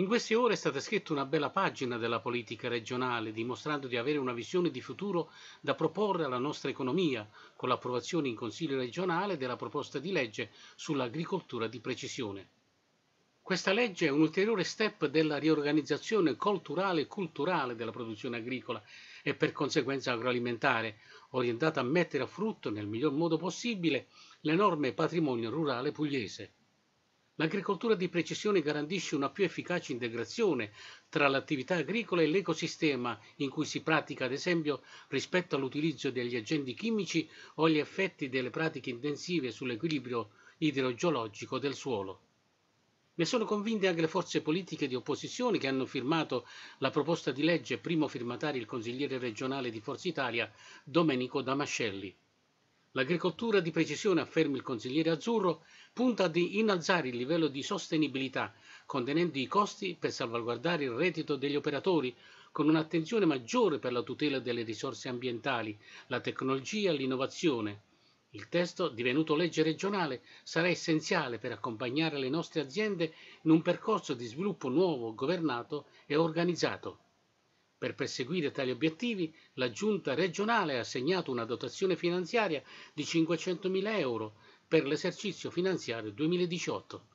In queste ore è stata scritta una bella pagina della politica regionale, dimostrando di avere una visione di futuro da proporre alla nostra economia, con l'approvazione in Consiglio regionale della proposta di legge sull'agricoltura di precisione. Questa legge è un ulteriore step della riorganizzazione culturale e culturale della produzione agricola e per conseguenza agroalimentare, orientata a mettere a frutto nel miglior modo possibile l'enorme patrimonio rurale pugliese. L'agricoltura di precisione garantisce una più efficace integrazione tra l'attività agricola e l'ecosistema in cui si pratica, ad esempio, rispetto all'utilizzo degli agenti chimici o agli effetti delle pratiche intensive sull'equilibrio idrogeologico del suolo. Ne sono convinte anche le forze politiche di opposizione che hanno firmato la proposta di legge primo firmatario il consigliere regionale di Forza Italia Domenico Damascelli. L'agricoltura di precisione, afferma il consigliere Azzurro, punta ad innalzare il livello di sostenibilità, contenendo i costi per salvaguardare il reddito degli operatori, con un'attenzione maggiore per la tutela delle risorse ambientali, la tecnologia e l'innovazione. Il testo, divenuto legge regionale, sarà essenziale per accompagnare le nostre aziende in un percorso di sviluppo nuovo, governato e organizzato. Per perseguire tali obiettivi, la Giunta regionale ha assegnato una dotazione finanziaria di 500.000 euro per l'esercizio finanziario 2018.